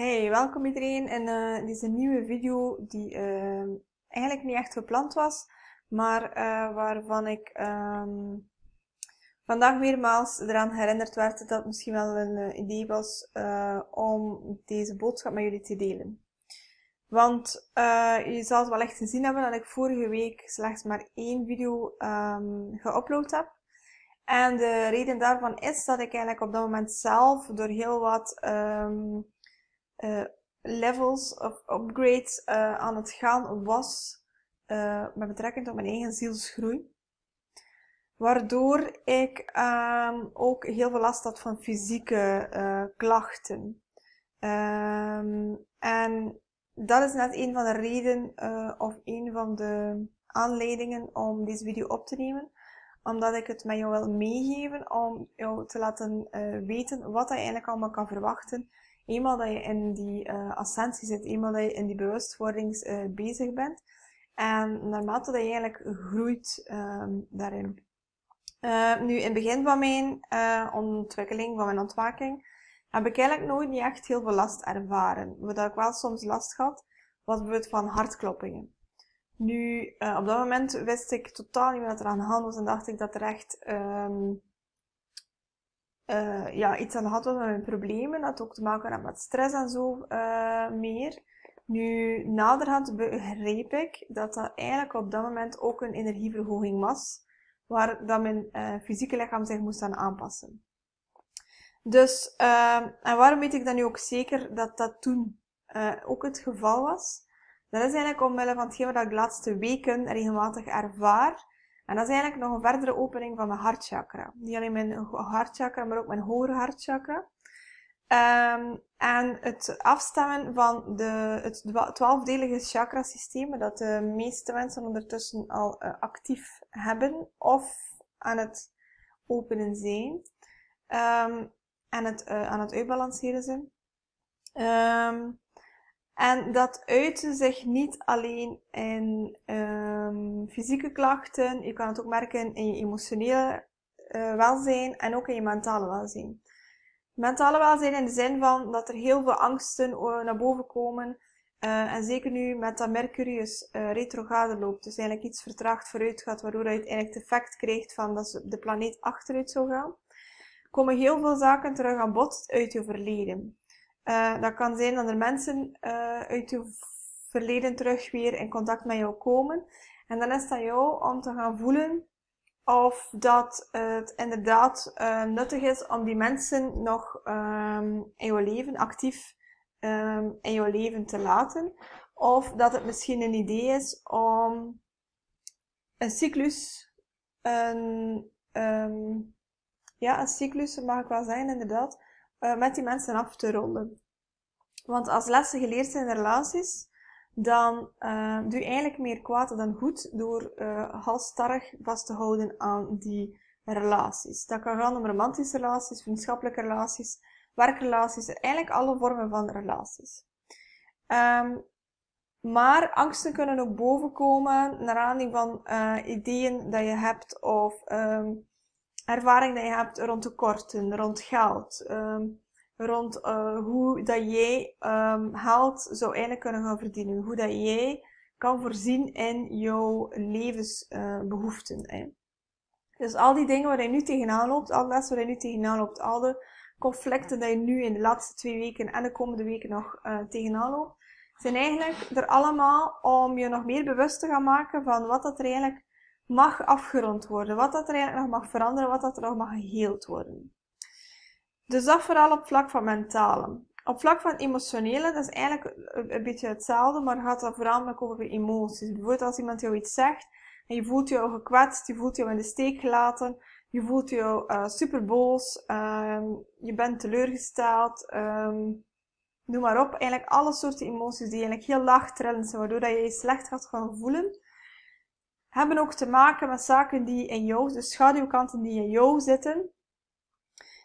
Hey, welkom iedereen in eh, deze nieuwe video die ehm, eigenlijk niet echt gepland was, maar eh, waarvan ik um, vandaag meermaals eraan herinnerd werd dat het misschien wel een eh, idee was om deze boodschap met jullie te delen. Want je zal het wel echt gezien hebben dat ik vorige week slechts maar één video ehm, geüpload heb. En de reden daarvan is dat ik eigenlijk op dat moment zelf door heel wat... Eh, levels of upgrades eh, aan het gaan was eh, met betrekking tot mijn eigen zielsgroei. Waardoor ik ehm, ook heel veel last had van fysieke klachten. Ehm, en dat is net een van de redenen of een van de aanleidingen om deze video op te nemen omdat ik het met jou wil meegeven om jou te laten weten wat je eigenlijk allemaal kan verwachten eenmaal dat je in die uh, ascensie zit, eenmaal dat je in die bewustwording eh, bezig bent. En naarmate dat je eigenlijk groeit ehm, daarin. Eh, nu, in het begin van mijn ontwikkeling, van mijn ontwaking, heb ik eigenlijk nooit niet echt heel veel last ervaren. Wat ik wel soms last had, was bijvoorbeeld van hartkloppingen. Nu, op dat moment wist ik totaal niet wat er aan de hand was en dacht ik dat er echt... Ehm, eh, ja, iets aan had was met mijn problemen. Dat had ook te maken had met stress en zo eh, meer. Nu, naderhand begreep ik dat dat eigenlijk op dat moment ook een energieverhoging was, waar dat mijn eh, fysieke lichaam zich moest aan aanpassen. Dus, ehm, en waarom weet ik dan nu ook zeker dat dat toen ook het geval was? Dat is eigenlijk omwille van hetgeen wat ik de laatste weken regelmatig ervaar, en dat is eigenlijk nog een verdere opening van de hartchakra. Niet alleen mijn hartchakra, maar ook mijn hoger hartchakra. Ehm, en het afstemmen van de, het twaalfdelige chakra-systeem, dat de meeste mensen ondertussen al eh, actief hebben of aan het openen zijn um, en het, eh, aan het uitbalanceren zijn. Um, en dat uitte zich niet alleen in um, fysieke klachten, je kan het ook merken in je emotionele uh, welzijn en ook in je mentale welzijn. Mentale welzijn in de zin van dat er heel veel angsten eh, naar boven komen. Uh, en zeker nu met dat Mercurius uh, retrograde loopt, dus eigenlijk iets vertraagd vooruit gaat, waardoor je uiteindelijk het effect krijgt van dat de planeet achteruit zou gaan, komen heel veel zaken terug aan bod uit je verleden. Uh, dat kan zijn dat er mensen eh, uit je verleden terug weer in contact met jou komen. En dan is dat jou om te gaan voelen of dat het inderdaad eh, nuttig is om die mensen nog ehm, in jouw leven, actief ehm, in jouw leven te laten. Of dat het misschien een idee is om een cyclus, een, um, ja, een cyclus, mag ik wel zijn inderdaad, met die mensen af te ronden. Want als lessen geleerd zijn in relaties, dan eh, doe je eigenlijk meer kwaad dan goed door uh, eh, halstarrig vast te houden aan die relaties. Dat kan gaan om romantische relaties, vriendschappelijke relaties, werkrelaties, eigenlijk alle vormen van relaties. Ehm, maar angsten kunnen ook bovenkomen naar aanleiding van eh, ideeën dat je hebt of um, ervaring dat je hebt rond tekorten, rond geld. Ehm, rond eh, hoe dat jij um, ehm, geld zou eigenlijk kunnen gaan verdienen. Hoe dat jij kan voorzien in jouw levensbehoeften. Dus al die dingen waar je nu tegenaan loopt, al dat waar je nu tegenaan loopt, al de conflicten die je nu in de laatste twee weken en de komende weken nog eh, tegenaan loopt, zijn eigenlijk er allemaal om je nog meer bewust te gaan maken van wat dat er eigenlijk mag afgerond worden, wat dat er eigenlijk nog mag veranderen, wat dat er nog mag geheeld worden. Dus dat vooral op vlak van mentale. Op vlak van emotionele, dat is eigenlijk een beetje hetzelfde, maar gaat dat vooral over emoties. Bijvoorbeeld als iemand jou iets zegt en je voelt jou gekwetst, je voelt jou in de steek gelaten, je voelt jou uh, eh, super boos, ehm, je bent teleurgesteld, ehm, noem maar op. Eigenlijk alle soorten emoties die eigenlijk heel laag trillen, zijn, waardoor dat je je slecht gaat gaan voelen, hebben ook te maken met zaken die in jou, de dus schaduwkanten die in jou zitten,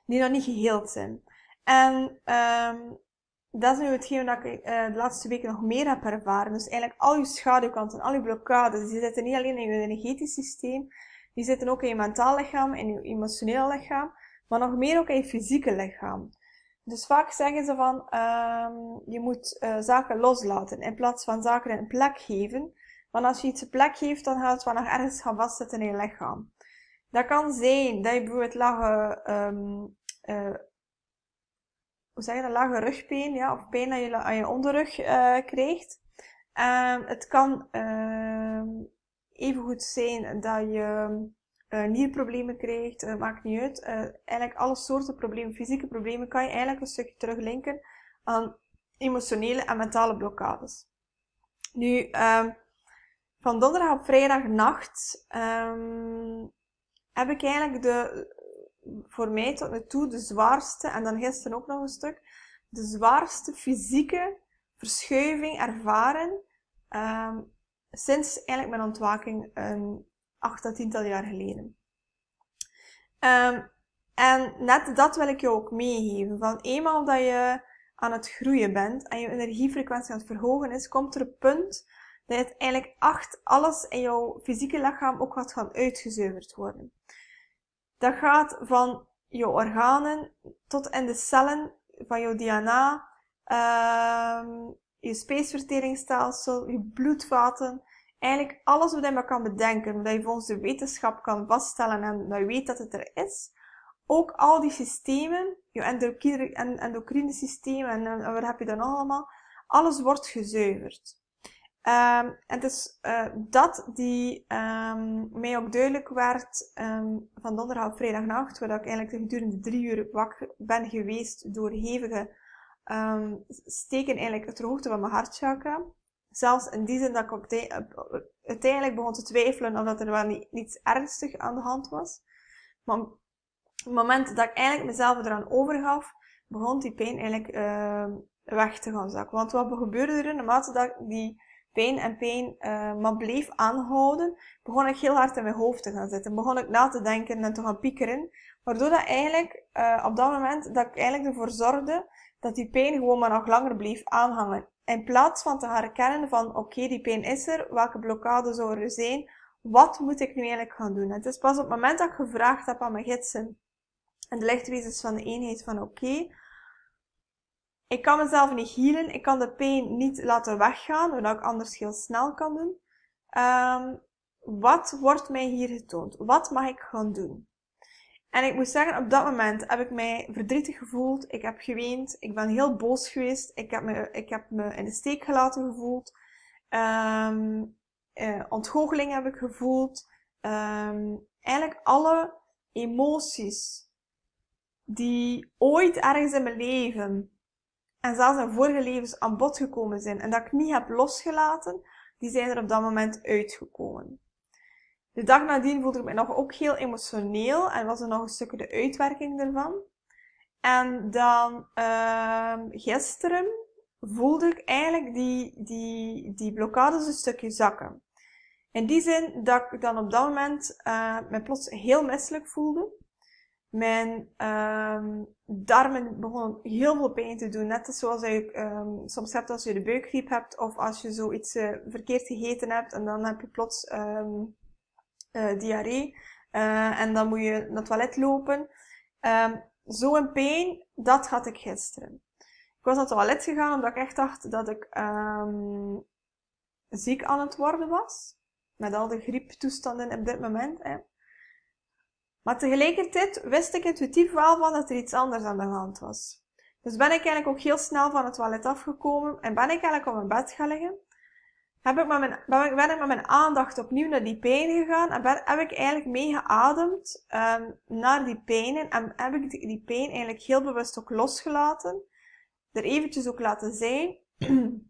die nog niet geheeld zijn. En um, dat is nu hetgeen dat ik eh, de laatste weken nog meer heb ervaren. Dus eigenlijk al je schaduwkanten, al je blokkades, die zitten niet alleen in je energetisch systeem, die zitten ook in je mentaal lichaam, in je emotioneel lichaam, maar nog meer ook in je fysieke lichaam. Dus vaak zeggen ze van, um, je moet eh, zaken loslaten in plaats van zaken een plek geven. Want als je iets een plek geeft, dan gaat het wel nog ergens gaan vastzitten in je lichaam. Dat kan zijn dat je bijvoorbeeld lage, um, hoe zeg je dat, lage rugpijn, ja, of pijn aan je, aan je onderrug uh, krijgt. Ehm, het kan um, ehm, even goed zijn dat je uh, nierproblemen krijgt, uh, maakt niet uit. eigenlijk alle soorten problemen, fysieke problemen, kan je eigenlijk een stukje teruglinken aan emotionele en mentale blokkades. Nu, van donderdag op vrijdagnacht heb ik eigenlijk de, voor mij tot nu toe de zwaarste, en dan gisteren ook nog een stuk, de zwaarste fysieke verschuiving ervaren um, sinds eigenlijk mijn ontwaking een acht tot tiental jaar geleden. Um, en net dat wil ik je ook meegeven. Van eenmaal dat je aan het groeien bent en je energiefrequentie aan het verhogen is, komt er een punt dat het eigenlijk acht alles in jouw fysieke lichaam ook gaat gaan uitgezuiverd worden. Dat gaat van jouw organen tot in de cellen van jouw DNA, uh, ehm, je spijsverteringsstelsel, je bloedvaten. Eigenlijk alles wat je maar kan bedenken, wat je volgens de wetenschap kan vaststellen en dat je weet dat het er is. Ook al die systemen, je endocrine, endocrine systeem en, en, en wat heb je dan allemaal, alles wordt gezuiverd. Ehm, en het is dus, eh, dat die ehm, mij ook duidelijk werd ehm, van donderdag op vrijdagnacht, waar ik eigenlijk gedurende drie uur wakker ben geweest door hevige steken eigenlijk het hoogte van mijn hartchakra. Zelfs in die zin dat ik eh, uiteindelijk begon te twijfelen of dat er wel niet, niets ernstig aan de hand was. Maar op het moment dat ik eigenlijk mezelf eraan overgaf, begon die pijn eigenlijk weg te gaan zakken. Want wat gebeurde er in de mate dat ik die pijn en pijn uh, maar bleef aanhouden, begon ik heel hard in mijn hoofd te gaan zitten. Begon ik na te denken en te gaan piekeren. Waardoor dat eigenlijk, uh, op dat moment, dat ik eigenlijk ervoor zorgde dat die pijn gewoon maar nog langer bleef aanhangen. In plaats van te herkennen van, oké, die pijn is er, welke blokkade zou er zijn, wat moet ik nu eigenlijk gaan doen? Het is pas op het moment dat ik gevraagd heb aan mijn gidsen en de lichtwezens van de eenheid van, oké, ik kan mezelf niet healen. Ik kan de pijn niet laten weggaan, wat ik anders heel snel kan doen. Um, wat wordt mij hier getoond? Wat mag ik gaan doen? En ik moet zeggen, op dat moment heb ik mij verdrietig gevoeld. Ik heb geweend. Ik ben heel boos geweest. Ik heb me, ik heb me in de steek gelaten gevoeld. Um, ontgoocheling heb ik gevoeld. Um, eigenlijk alle emoties die ooit ergens in mijn leven en zelfs in vorige levens aan bod gekomen zijn en dat ik niet heb losgelaten, die zijn er op dat moment uitgekomen. De dag nadien voelde ik me nog ook heel emotioneel en was er nog een stukje de uitwerking ervan. En dan ehm, gisteren voelde ik eigenlijk die, die, die blokkades een stukje zakken. In die zin dat ik dan op dat moment uh, me plots heel misselijk voelde. Mijn um, darmen begonnen heel veel pijn te doen. Net zoals je um, soms hebt als je de buikgriep hebt of als je zoiets eh, verkeerd gegeten hebt en dan heb je plots um, uh, diarree. Uh, en dan moet je naar het toilet lopen. Ehm, zo'n pijn, dat had ik gisteren. Ik was naar het toilet gegaan omdat ik echt dacht dat ik ziek aan het worden was. Met al de grieptoestanden op dit moment. Hè. Maar tegelijkertijd wist ik intuïtief wel van dat er iets anders aan de hand was. Dus ben ik eigenlijk ook heel snel van het toilet afgekomen en ben ik eigenlijk op mijn bed gaan liggen. Heb ik met mijn, ben, ik, met mijn aandacht opnieuw naar die pijn gegaan en ben, heb ik eigenlijk meegeademd um, ehm, naar die pijnen en heb ik die, die pijn eigenlijk heel bewust ook losgelaten. Er eventjes ook laten zijn.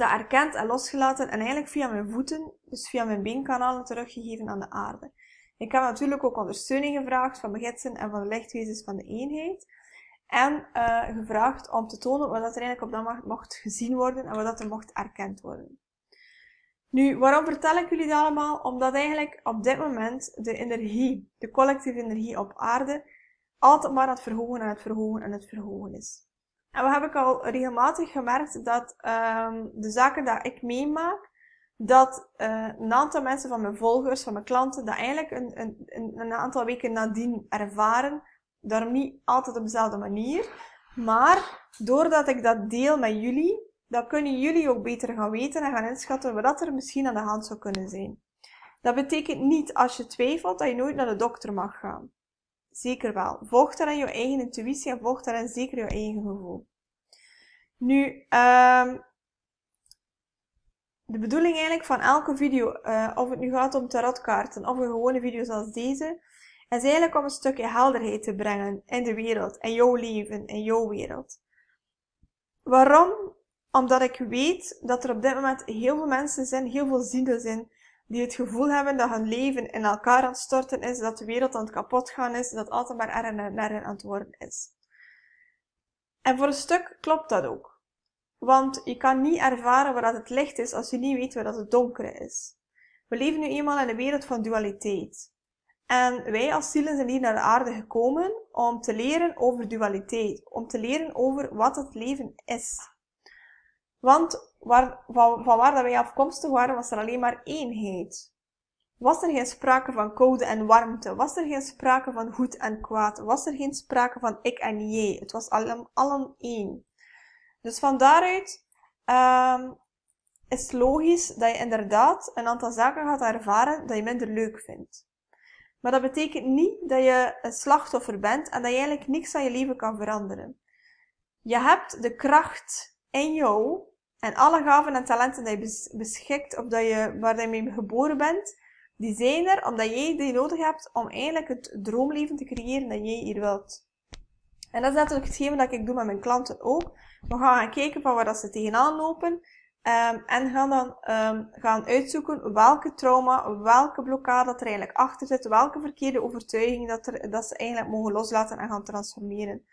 dat erkend en losgelaten en eigenlijk via mijn voeten, dus via mijn beenkanalen teruggegeven aan de aarde. Ik heb natuurlijk ook ondersteuning gevraagd van begidsen en van de lichtwezens van de eenheid. En uh, gevraagd om te tonen wat er eigenlijk op dat moment mocht gezien worden en wat dat er mocht erkend worden. Nu, waarom vertel ik jullie dat allemaal? Omdat eigenlijk op dit moment de energie, de collectieve energie op aarde, altijd maar aan het verhogen en het verhogen en het verhogen is. En we hebben al regelmatig gemerkt dat um, de zaken die ik meemaak, dat uh, een aantal mensen van mijn volgers, van mijn klanten, dat eigenlijk een, een, een aantal weken nadien ervaren, daarom niet altijd op dezelfde manier. Maar doordat ik dat deel met jullie, dan kunnen jullie ook beter gaan weten en gaan inschatten wat er misschien aan de hand zou kunnen zijn. Dat betekent niet als je twijfelt dat je nooit naar de dokter mag gaan. Zeker wel. Volg dan je eigen intuïtie en volg dan zeker je eigen gevoel. Nu, ehm de bedoeling eigenlijk van elke video, eh, of het nu gaat om tarotkaarten of een gewone video zoals deze, is eigenlijk om een stukje helderheid te brengen in de wereld, in jouw leven, in jouw wereld. Waarom? Omdat ik weet dat er op dit moment heel veel mensen zijn, heel veel zielen zijn, die het gevoel hebben dat hun leven in elkaar aan het storten is, dat de wereld aan het kapot gaan is, dat altijd maar er en er aan het worden is. En voor een stuk klopt dat ook. Want je kan niet ervaren waar het licht is als je niet weet waar het donker is. We leven nu eenmaal in een wereld van dualiteit. En wij als zielen zijn hier naar de aarde gekomen om te leren over dualiteit. Om te leren over wat het leven is. Want waar, van, waar dat wij afkomstig waren, was er alleen maar eenheid. Was er geen sprake van koude en warmte? Was er geen sprake van goed en kwaad? Was er geen sprake van ik en jij? Het was allemaal één. Dus van daaruit um, is het logisch dat je inderdaad een aantal zaken gaat ervaren dat je minder leuk vindt. Maar dat betekent niet dat je een slachtoffer bent en dat je eigenlijk niks aan je leven kan veranderen. Je hebt de kracht in jou en alle gaven en talenten die je beschikt of je, waar je mee geboren bent, die zijn er omdat jij die nodig hebt om eigenlijk het droomleven te creëren dat jij hier wilt. En dat is natuurlijk hetgeen dat ik doe met mijn klanten ook. We gaan kijken van waar ze tegenaan lopen. Ehm, en gaan dan ehm, gaan uitzoeken welke trauma, welke blokkade dat er eigenlijk achter zit, welke verkeerde overtuiging dat, er, dat ze eigenlijk mogen loslaten en gaan transformeren.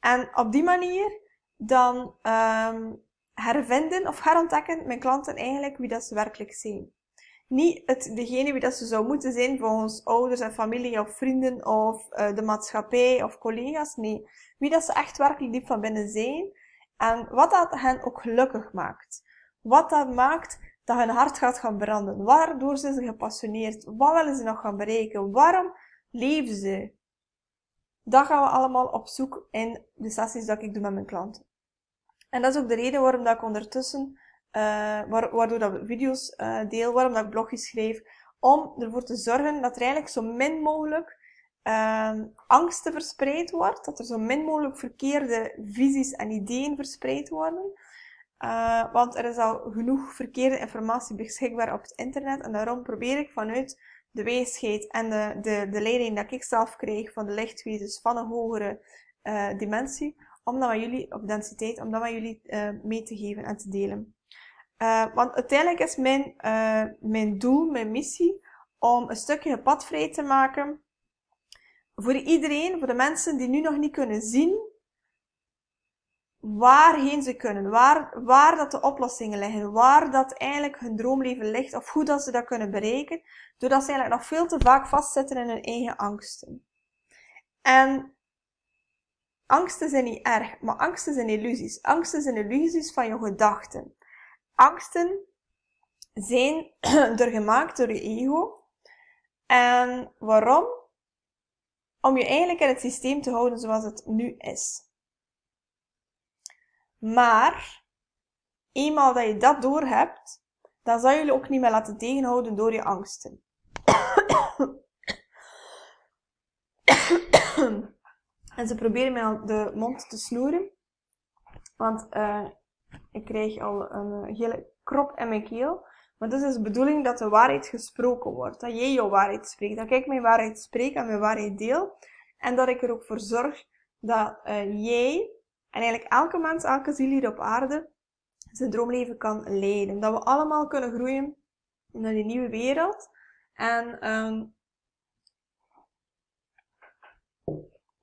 En op die manier dan ehm, hervinden of herontdekken mijn klanten eigenlijk wie dat ze werkelijk zijn niet het, degene wie dat ze zou moeten zijn volgens ouders en familie of vrienden of uh, de maatschappij of collega's. Nee, wie dat ze echt werkelijk diep van binnen zijn en wat dat hen ook gelukkig maakt. Wat dat maakt dat hun hart gaat gaan branden. Waardoor zijn ze gepassioneerd? Wat willen ze nog gaan bereiken? Waarom leven ze? Dat gaan we allemaal op zoek in de sessies dat ik doe met mijn klanten. En dat is ook de reden waarom dat ik ondertussen eh, waardoor dat video's video's eh, deel, waarom dat ik blogjes schreef, om ervoor te zorgen dat er eigenlijk zo min mogelijk ehm, angsten verspreid wordt, dat er zo min mogelijk verkeerde visies en ideeën verspreid worden. Uh, want er is al genoeg verkeerde informatie beschikbaar op het internet. En daarom probeer ik vanuit de wijsheid en de, de, de leiding dat ik zelf kreeg van de lichtwezens van een hogere uh, dimensie, om dat met jullie, op densiteit, om dat met jullie mee te geven en te delen. Eh, want uiteindelijk is mijn, eh, mijn doel, mijn missie, om een stukje pad vrij te maken voor iedereen, voor de mensen die nu nog niet kunnen zien waarheen ze kunnen, waar, waar dat de oplossingen liggen, waar dat eigenlijk hun droomleven ligt of hoe dat ze dat kunnen bereiken, doordat ze eigenlijk nog veel te vaak vastzitten in hun eigen angsten. En angsten zijn niet erg, maar angsten zijn illusies. Angsten zijn illusies van je gedachten angsten zijn er gemaakt door je ego. En waarom? Om je eigenlijk in het systeem te houden zoals het nu is. Maar, eenmaal dat je dat door hebt, dan zal je je ook niet meer laten tegenhouden door je angsten. en ze proberen mij al de mond te snoeren. Want eh, ik krijg al een hele eh, krop in mijn keel. Maar het is dus de bedoeling dat de waarheid gesproken wordt. Dat jij jouw waarheid spreekt. Dat ik mijn waarheid spreek en mijn waarheid deel. En dat ik er ook voor zorg dat eh, jij en eigenlijk elke mens, elke ziel hier op aarde zijn droomleven kan leiden. Dat we allemaal kunnen groeien naar die nieuwe wereld. En ehm,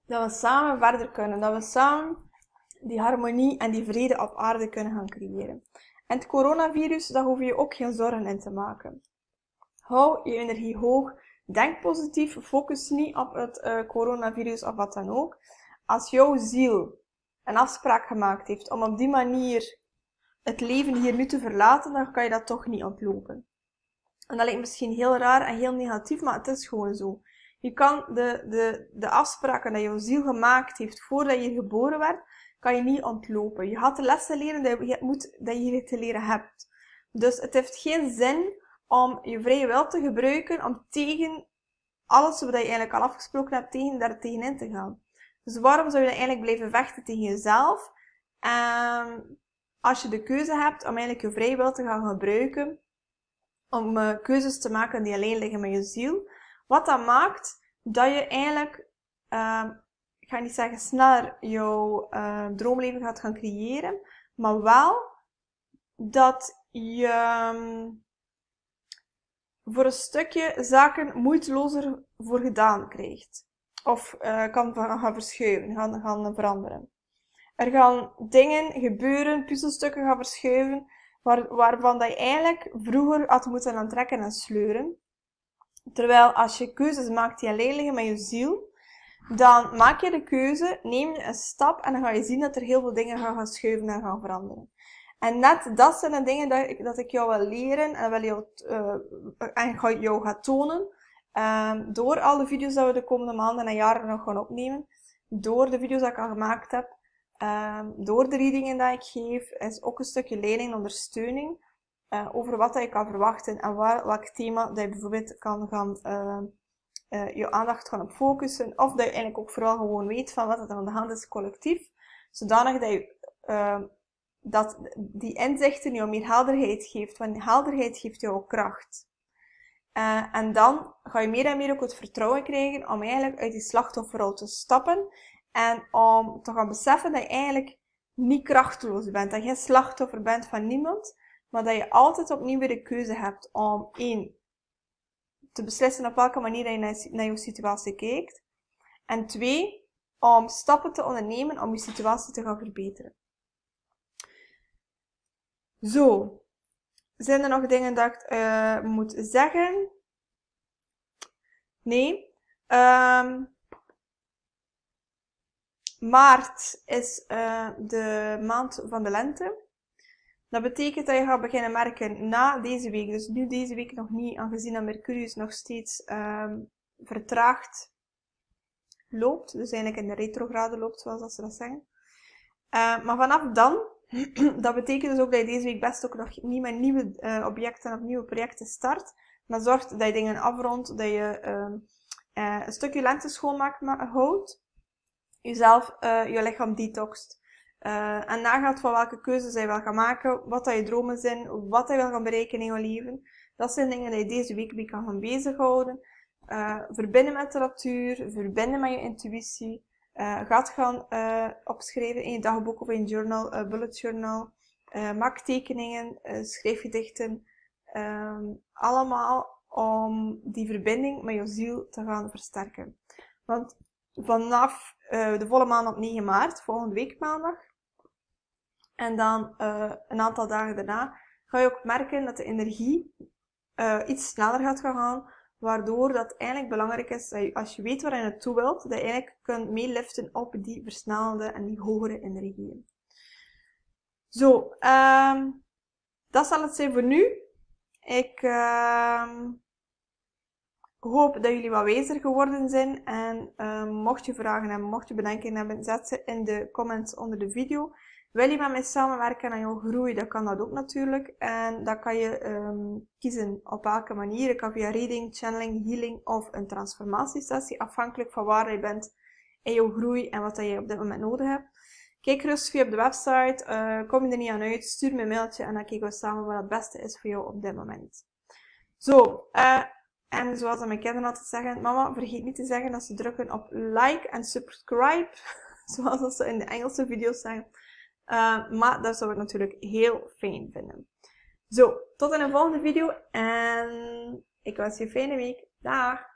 dat we samen verder kunnen. Dat we samen die harmonie en die vrede op aarde kunnen gaan creëren. En het coronavirus, daar hoef je ook geen zorgen in te maken. Hou je energie hoog. Denk positief. Focus niet op het eh, coronavirus of wat dan ook. Als jouw ziel een afspraak gemaakt heeft om op die manier het leven hier nu te verlaten, dan kan je dat toch niet ontlopen. En dat lijkt misschien heel raar en heel negatief, maar het is gewoon zo. Je kan de, de, de afspraken die jouw ziel gemaakt heeft voordat je geboren werd, kan je niet ontlopen. Je gaat de lessen leren dat je, moet, dat je te leren hebt. Dus het heeft geen zin om je vrije wil te gebruiken om tegen alles wat je eigenlijk al afgesproken hebt, tegen, daar tegenin te gaan. Dus waarom zou je eigenlijk blijven vechten tegen jezelf? Ehm, als je de keuze hebt om eigenlijk je vrije wil te gaan gebruiken om eh, keuzes te maken die alleen liggen met je ziel. Wat dat maakt dat je eigenlijk ehm, ik ga niet zeggen sneller jouw uh, droomleven gaat gaan creëren, maar wel dat je ehm, voor een stukje zaken moeitelozer voor gedaan krijgt. Of eh, kan gaan verschuiven, gaan, gaan veranderen. Er gaan dingen gebeuren, puzzelstukken gaan verschuiven, waar, waarvan dat je eigenlijk vroeger had moeten aantrekken en sleuren. Terwijl als je keuzes maakt die alleen liggen met je ziel, dan maak je de keuze, neem je een stap en dan ga je zien dat er heel veel dingen gaan, gaan schuiven en gaan veranderen. En net dat zijn de dingen dat ik, dat ik jou wil leren en, wil jou, uh, en jou ga tonen. Ehm, door al de video's dat we de komende maanden en jaren nog gaan opnemen. Door de video's dat ik al gemaakt heb. Ehm, door de readingen die ik geef. Is ook een stukje leiding en ondersteuning. Eh, over wat je kan verwachten en waar, welk thema dat je bijvoorbeeld kan gaan ehm, eh, je aandacht kan op focussen. Of dat je eigenlijk ook vooral gewoon weet van wat er aan de hand is collectief. Zodanig dat je ehm, dat die inzichten jou meer helderheid geeft. Want helderheid geeft jou ook kracht. Eh, en dan ga je meer en meer ook het vertrouwen krijgen om eigenlijk uit die slachtofferrol te stappen. En om te gaan beseffen dat je eigenlijk niet krachteloos bent. Dat je slachtoffer bent van niemand. Maar dat je altijd opnieuw weer de keuze hebt om één te beslissen op welke manier je naar, je situatie kijkt. En twee, om stappen te ondernemen om je situatie te gaan verbeteren. Zo, zijn er nog dingen dat ik eh, moet zeggen? Nee. Ehm, maart is eh, de maand van de lente. Dat betekent dat je gaat beginnen merken na deze week, dus nu deze week nog niet, aangezien dat Mercurius nog steeds um, vertraagd loopt, dus eigenlijk in de retrograde loopt, zoals ze dat zeggen. Ehm, maar vanaf dan, dat betekent dus ook dat je deze week best ook nog niet met nieuwe eh, objecten of nieuwe projecten start. Maar zorgt dat je dingen afrondt, dat je ehm, eh, een stukje lente schoonmaakt, houdt, jezelf, eh, je lichaam detoxt. Uh, en nagaat van welke keuzes hij wil gaan maken, wat dat je dromen zijn, wat hij wil gaan bereiken in je leven. Dat zijn dingen die je deze week mee kan gaan bezighouden. Eh, verbinden met de natuur, verbinden met je intuïtie. Uh, eh, gaat gaan opschrijven in je dagboek of in je journal, bullet journal. maak tekeningen, schrijf gedichten. Ehm, allemaal om die verbinding met je ziel te gaan versterken. Want vanaf de volle maand op 9 maart, volgende week maandag, en dan eh, een aantal dagen daarna ga je ook merken dat de energie eh, iets sneller gaat gaan, waardoor dat eigenlijk belangrijk is dat je, als je weet waar je naartoe wilt, dat je eigenlijk kunt meeliften op die versnelde en die hogere energieën. Zo, ehm, dat zal het zijn voor nu. Ik ehm, hoop dat jullie wat wijzer geworden zijn. En eh, mocht je vragen hebben, mocht je bedenkingen hebben, zet ze in de comments onder de video. Wil je met mij samenwerken aan jouw groei, dan kan dat ook natuurlijk. En dan kan je ehm, kiezen op welke manier. Ik kan via reading, channeling, healing of een transformatiesessie, afhankelijk van waar je bent in jouw groei en wat je op dit moment nodig hebt. Kijk rustig via op de website, eh, kom je er niet aan uit, stuur me een mailtje en dan kijken we samen wat het beste is voor jou op dit moment. Zo, eh, en zoals mijn kinderen altijd zeggen, mama, vergeet niet te zeggen dat ze drukken op like en subscribe, zoals ze in de Engelse video's zeggen. Eh, maar dat zou ik natuurlijk heel fijn vinden. Zo, tot in een volgende video en ik wens je een fijne week. Dag!